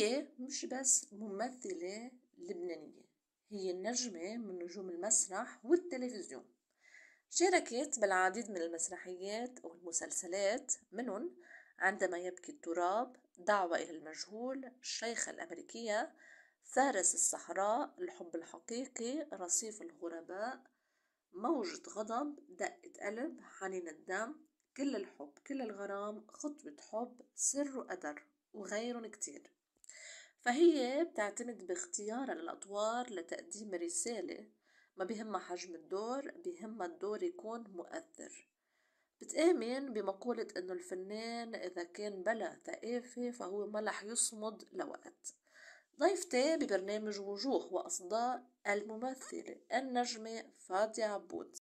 هي مش بس ممثلة لبنانية هي النجمة من نجوم المسرح والتلفزيون شاركت بالعديد من المسرحيات والمسلسلات منهم عندما يبكي التراب دعوة إلى المجهول الشيخة الأمريكية فارس الصحراء الحب الحقيقي رصيف الغرباء موجة غضب دقة قلب حنين الدم كل الحب كل الغرام خطوة حب سر وقدر وغيرهم كتير فهي بتعتمد باختيار الأدوار لتقديم رسالة ما بهمها حجم الدور بهمها الدور يكون مؤثر بتآمن بمقولة إنه الفنان إذا كان بلا ثقافة فهو ما لح يصمد لوقت ضيفتي ببرنامج وجوه وأصداء الممثلة النجمة فاضية عبود